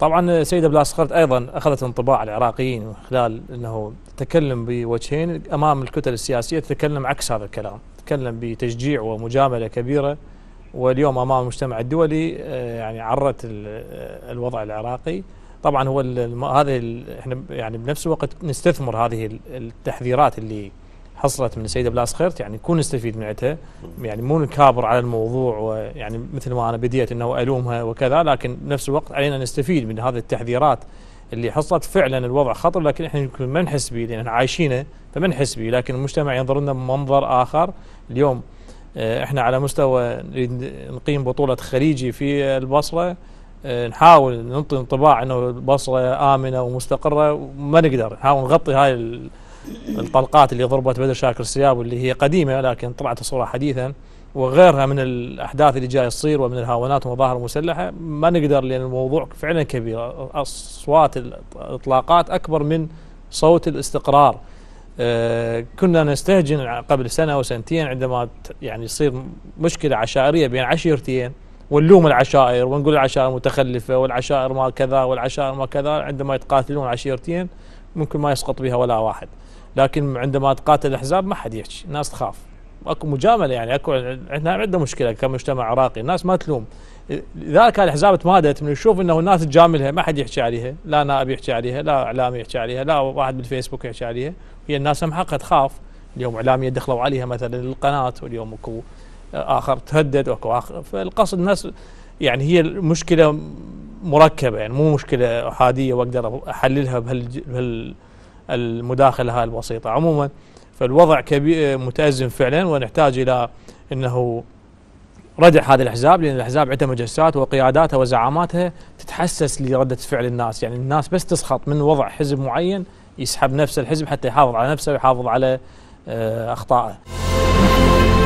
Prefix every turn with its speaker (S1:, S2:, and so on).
S1: طبعا السيدة بلاسقرت أيضا أخذت انطباع العراقيين من خلال أنه تكلم بوجهين أمام الكتل السياسية تتكلم عكس هذا الكلام تكلم بتشجيع ومجاملة كبيرة واليوم أمام المجتمع الدولي آه، يعني عرت آه، الوضع العراقي طبعا هو هذه احنا يعني بنفس الوقت نستثمر هذه التحذيرات اللي حصلت من السيده بلاس خيرت يعني نكون نستفيد من عندها يعني مو نكابر على الموضوع ويعني مثل ما انا بديت انه الومها وكذا لكن نفس الوقت علينا نستفيد من هذه التحذيرات اللي حصلت فعلا الوضع خطر لكن احنا يمكن ما نحس به لان عايشينه فما نحس به لكن المجتمع ينظر لنا بمنظر اخر اليوم آه، احنا على مستوى نقيم بطوله خليجي في البصره آه، نحاول ننطي انطباع انه البصره امنه ومستقره وما نقدر نحاول نغطي هاي الطلقات اللي ضربت بدر شاكر السياب واللي هي قديمه لكن طلعت الصوره حديثا وغيرها من الاحداث اللي جايه تصير ومن الهاونات ومظاهر مسلحه ما نقدر لان الموضوع فعلا كبير اصوات الاطلاقات اكبر من صوت الاستقرار أه كنا نستهجن قبل سنه او سنتين عندما يعني يصير مشكله عشائريه بين عشيرتين ونلوم العشائر ونقول العشائر متخلفه والعشائر ما كذا والعشائر ما كذا عندما يتقاتلون عشيرتين ممكن ما يسقط بها ولا واحد لكن عندما تقاتل الاحزاب ما حد يحكي الناس تخاف اكو مجامله يعني اكو عندنا عندنا مشكله كمجتمع عراقي الناس ما تلوم لذلك الاحزاب تمادت من يشوف انه الناس تجاملها ما حد يحكي عليها لا نائب يحكي عليها لا اعلامي يحكي عليها لا واحد بالفيسبوك يحكي عليها هي الناس هم حقها تخاف اليوم اعلامي دخلوا عليها مثلا القناه واليوم اكو اخر تهدد واكو اخر فالقصد الناس يعني هي المشكله مركبه يعني مو مشكله احاديه واقدر احللها بهال هاي البسيطه عموما فالوضع كبير متازم فعلا ونحتاج الى انه ردع هذه الاحزاب لان الاحزاب عندها مجسات وقياداتها وزعاماتها تتحسس لرده فعل الناس يعني الناس بس تسخط من وضع حزب معين يسحب نفس الحزب حتى يحافظ على نفسه ويحافظ على آه، اخطائه